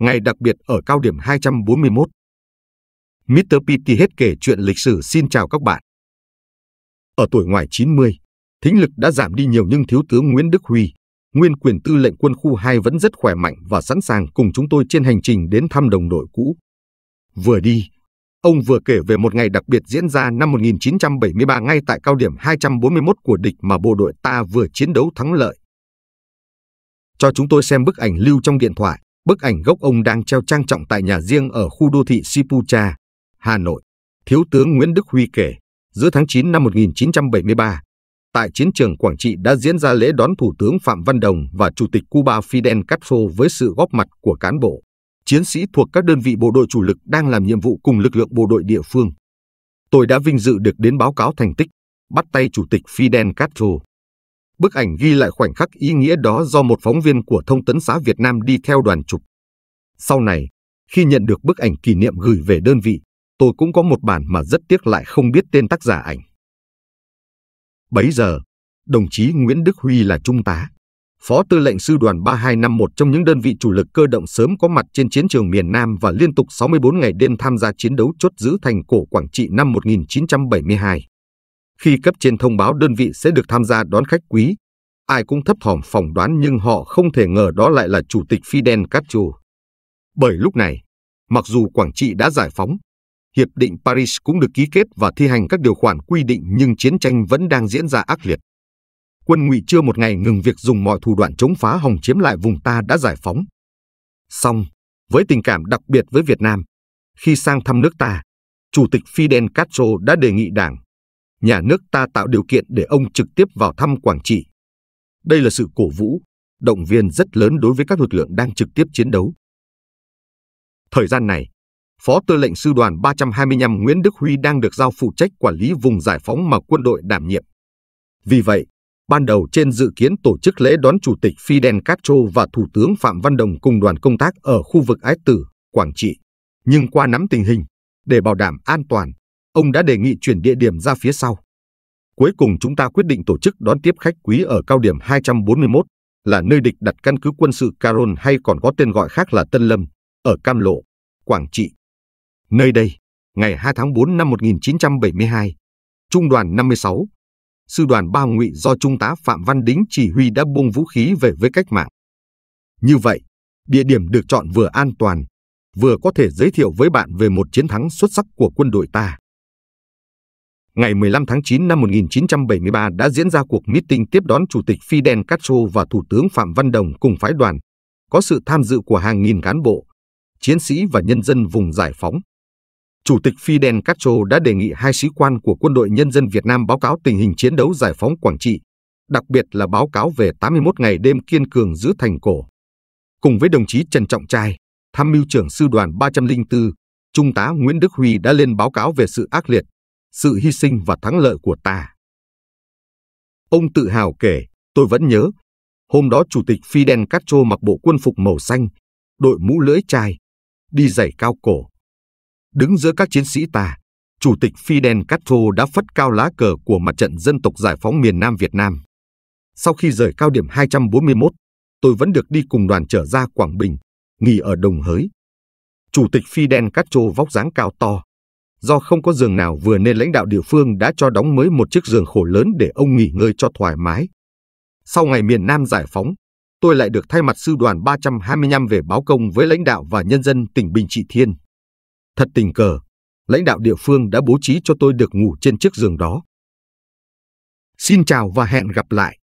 ngày đặc biệt ở cao điểm 241. Mr. hết kể chuyện lịch sử xin chào các bạn. Ở tuổi ngoài 90, thính lực đã giảm đi nhiều nhưng Thiếu tướng Nguyễn Đức Huy, nguyên quyền tư lệnh quân khu 2 vẫn rất khỏe mạnh và sẵn sàng cùng chúng tôi trên hành trình đến thăm đồng đội cũ. Vừa đi, ông vừa kể về một ngày đặc biệt diễn ra năm 1973 ngay tại cao điểm 241 của địch mà bộ đội ta vừa chiến đấu thắng lợi. Cho chúng tôi xem bức ảnh lưu trong điện thoại. Bức ảnh gốc ông đang treo trang trọng tại nhà riêng ở khu đô thị Sipucha, Hà Nội. Thiếu tướng Nguyễn Đức Huy kể, giữa tháng 9 năm 1973, tại chiến trường Quảng Trị đã diễn ra lễ đón Thủ tướng Phạm Văn Đồng và Chủ tịch Cuba Fidel Castro với sự góp mặt của cán bộ, chiến sĩ thuộc các đơn vị bộ đội chủ lực đang làm nhiệm vụ cùng lực lượng bộ đội địa phương. Tôi đã vinh dự được đến báo cáo thành tích, bắt tay Chủ tịch Fidel Castro. Bức ảnh ghi lại khoảnh khắc ý nghĩa đó do một phóng viên của Thông tấn xã Việt Nam đi theo đoàn chụp. Sau này, khi nhận được bức ảnh kỷ niệm gửi về đơn vị, tôi cũng có một bản mà rất tiếc lại không biết tên tác giả ảnh. Bấy giờ, đồng chí Nguyễn Đức Huy là trung tá, phó tư lệnh sư đoàn 325 một trong những đơn vị chủ lực cơ động sớm có mặt trên chiến trường miền Nam và liên tục 64 ngày đêm tham gia chiến đấu chốt giữ thành cổ Quảng Trị năm 1972. Khi cấp trên thông báo đơn vị sẽ được tham gia đón khách quý, ai cũng thấp thỏm phỏng đoán nhưng họ không thể ngờ đó lại là Chủ tịch Fidel Castro. Bởi lúc này, mặc dù Quảng Trị đã giải phóng, Hiệp định Paris cũng được ký kết và thi hành các điều khoản quy định nhưng chiến tranh vẫn đang diễn ra ác liệt. Quân ngụy chưa một ngày ngừng việc dùng mọi thủ đoạn chống phá hòng chiếm lại vùng ta đã giải phóng. Song, với tình cảm đặc biệt với Việt Nam, khi sang thăm nước ta, Chủ tịch Fidel Castro đã đề nghị Đảng, nhà nước ta tạo điều kiện để ông trực tiếp vào thăm Quảng Trị. Đây là sự cổ vũ, động viên rất lớn đối với các lực lượng đang trực tiếp chiến đấu. Thời gian này, Phó Tư lệnh Sư đoàn 325 Nguyễn Đức Huy đang được giao phụ trách quản lý vùng giải phóng mà quân đội đảm nhiệm. Vì vậy, ban đầu trên dự kiến tổ chức lễ đón Chủ tịch Fidel Castro và Thủ tướng Phạm Văn Đồng cùng đoàn công tác ở khu vực Ái Tử, Quảng Trị. Nhưng qua nắm tình hình, để bảo đảm an toàn, ông đã đề nghị chuyển địa điểm ra phía sau. Cuối cùng chúng ta quyết định tổ chức đón tiếp khách quý ở cao điểm 241, là nơi địch đặt căn cứ quân sự Caron hay còn có tên gọi khác là Tân Lâm, ở Cam Lộ, Quảng Trị. Nơi đây, ngày 2 tháng 4 năm 1972, Trung đoàn 56, Sư đoàn 3 ngụy do Trung tá Phạm Văn Đính chỉ huy đã buông vũ khí về với cách mạng. Như vậy, địa điểm được chọn vừa an toàn, vừa có thể giới thiệu với bạn về một chiến thắng xuất sắc của quân đội ta ngày 15 tháng 9 năm 1973 đã diễn ra cuộc meeting tiếp đón Chủ tịch Fidel Castro và Thủ tướng Phạm Văn Đồng cùng phái đoàn, có sự tham dự của hàng nghìn cán bộ, chiến sĩ và nhân dân vùng giải phóng. Chủ tịch Fidel Castro đã đề nghị hai sĩ quan của Quân đội Nhân dân Việt Nam báo cáo tình hình chiến đấu giải phóng Quảng Trị, đặc biệt là báo cáo về 81 ngày đêm kiên cường giữ thành cổ. Cùng với đồng chí Trần Trọng Trai, tham mưu trưởng sư đoàn 304, Trung tá Nguyễn Đức Huy đã lên báo cáo về sự ác liệt, sự hy sinh và thắng lợi của ta. Ông tự hào kể, tôi vẫn nhớ, hôm đó Chủ tịch Fidel Castro mặc bộ quân phục màu xanh, đội mũ lưỡi chai, đi giày cao cổ. Đứng giữa các chiến sĩ ta, Chủ tịch Fidel Castro đã phất cao lá cờ của mặt trận dân tộc giải phóng miền Nam Việt Nam. Sau khi rời cao điểm 241, tôi vẫn được đi cùng đoàn trở ra Quảng Bình, nghỉ ở Đồng Hới. Chủ tịch Fidel Castro vóc dáng cao to, Do không có giường nào vừa nên lãnh đạo địa phương đã cho đóng mới một chiếc giường khổ lớn để ông nghỉ ngơi cho thoải mái. Sau ngày miền Nam giải phóng, tôi lại được thay mặt sư đoàn 325 về báo công với lãnh đạo và nhân dân tỉnh Bình Trị Thiên. Thật tình cờ, lãnh đạo địa phương đã bố trí cho tôi được ngủ trên chiếc giường đó. Xin chào và hẹn gặp lại!